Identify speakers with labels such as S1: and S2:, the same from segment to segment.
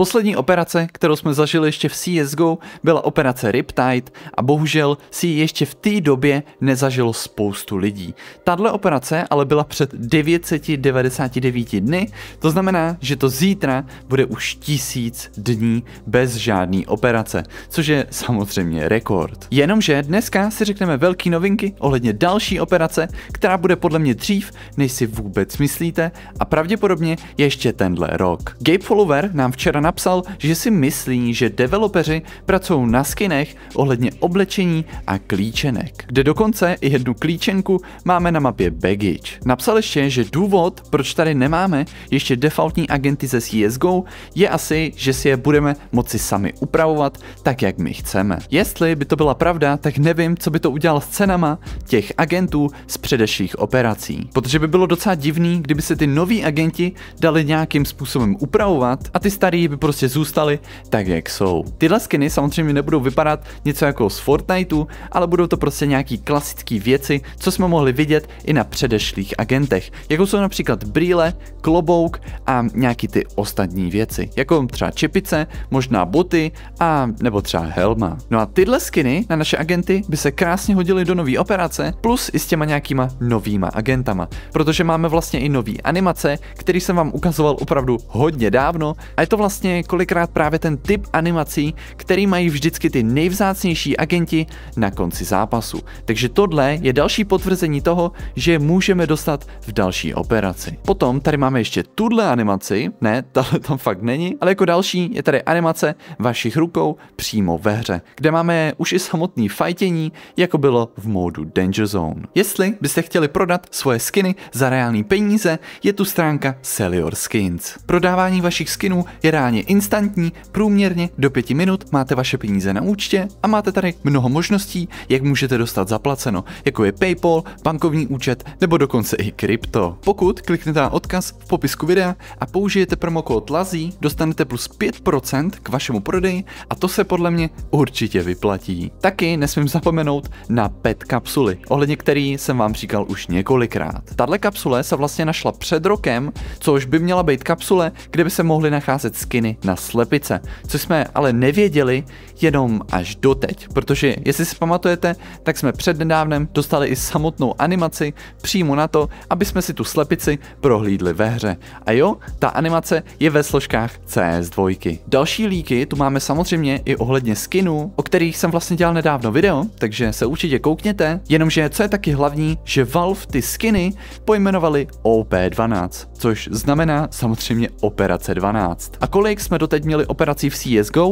S1: Poslední operace, kterou jsme zažili ještě v CSGO, byla operace Riptide a bohužel si ji ještě v té době nezažilo spoustu lidí. Tahle operace ale byla před 999 dny, to znamená, že to zítra bude už tisíc dní bez žádný operace, což je samozřejmě rekord. Jenomže dneska si řekneme velký novinky ohledně další operace, která bude podle mě dřív, než si vůbec myslíte a pravděpodobně ještě tenhle rok. Gabe Follower nám včera napsal, že si myslí, že developeři pracují na skinech ohledně oblečení a klíčenek, kde dokonce i jednu klíčenku máme na mapě Baggage. Napsal ještě, že důvod, proč tady nemáme ještě defaultní agenty ze CSGO, je asi, že si je budeme moci sami upravovat tak, jak my chceme. Jestli by to byla pravda, tak nevím, co by to udělal s cenama těch agentů z předešlých operací. Protože by bylo docela divný, kdyby se ty noví agenti dali nějakým způsobem upravovat a ty starý by aby prostě zůstaly tak, jak jsou. Tyhle skiny samozřejmě nebudou vypadat něco jako z Fortniteu, ale budou to prostě nějaký klasické věci, co jsme mohli vidět i na předešlých agentech, jako jsou například brýle, klobouk a nějaký ty ostatní věci, jako třeba čepice, možná boty a nebo třeba helma. No a tyhle skiny na naše agenty by se krásně hodily do nové operace, plus i s těma nějakýma novýma agentama, protože máme vlastně i nový animace, který jsem vám ukazoval opravdu hodně dávno a je to vlastně vlastně kolikrát právě ten typ animací, který mají vždycky ty nejvzácnější agenti na konci zápasu. Takže tohle je další potvrzení toho, že je můžeme dostat v další operaci. Potom tady máme ještě tuhle animaci, ne, tahle tam fakt není, ale jako další je tady animace vašich rukou přímo ve hře, kde máme už i samotný fajtění, jako bylo v módu Danger Zone. Jestli byste chtěli prodat svoje skiny za reální peníze, je tu stránka Sell Your Skins. Prodávání vašich skinů je reálně Normálně instantní, průměrně do pěti minut máte vaše peníze na účtě a máte tady mnoho možností, jak můžete dostat zaplaceno, jako je PayPal, bankovní účet nebo dokonce i krypto. Pokud kliknete na odkaz v popisku videa a použijete promokód LAZI, dostanete plus 5% k vašemu prodeji a to se podle mě určitě vyplatí. Taky nesmím zapomenout na PET kapsuly, ohledně který jsem vám říkal už několikrát. Tahle kapsule se vlastně našla před rokem, což by měla být kapsule, kde by se mohly nacházet skiny potraviny na slepice, což jsme ale nevěděli jenom až doteď, protože jestli si pamatujete, tak jsme přednedávnem dostali i samotnou animaci přímo na to, aby jsme si tu slepici prohlídli ve hře. A jo, ta animace je ve složkách CS2. Další líky tu máme samozřejmě i ohledně skinů, o kterých jsem vlastně dělal nedávno video, takže se určitě koukněte, jenomže co je taky hlavní, že Valve ty skiny pojmenovali OP12, což znamená samozřejmě Operace 12. A kolik Kolik jsme doteď měli operací v CSGO?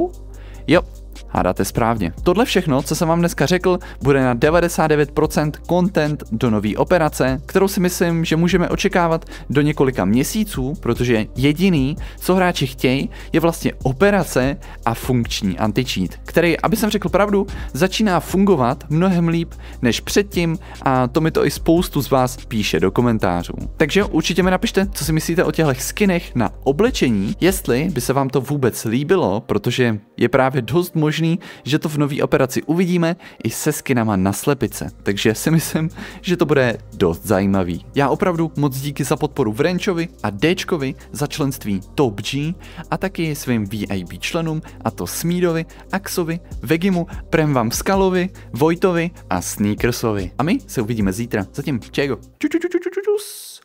S1: Jo, hádáte správně. Tohle všechno, co jsem vám dneska řekl, bude na 99% content do nové operace, kterou si myslím, že můžeme očekávat do několika měsíců, protože jediný, co hráči chtějí, je vlastně operace a funkční anti-cheat, který, aby jsem řekl pravdu, začíná fungovat mnohem líp než předtím a to mi to i spoustu z vás píše do komentářů. Takže určitě mi napište, co si myslíte o těchto skinech na oblečení, jestli by se vám to vůbec líbilo, protože je právě dost možné, možný, že to v nové operaci uvidíme i se skinama na slepice, takže si myslím, že to bude dost zajímavý. Já opravdu moc díky za podporu Vrenčovi a Dčkovi za členství Top G a taky svým VIP členům a to Smídovi, Axovi, Vegimu, Premvam Skalovi, Vojtovi a Sneakersovi. A my se uvidíme zítra. Zatím čego. Ču, ču, ču, ču, ču, čus.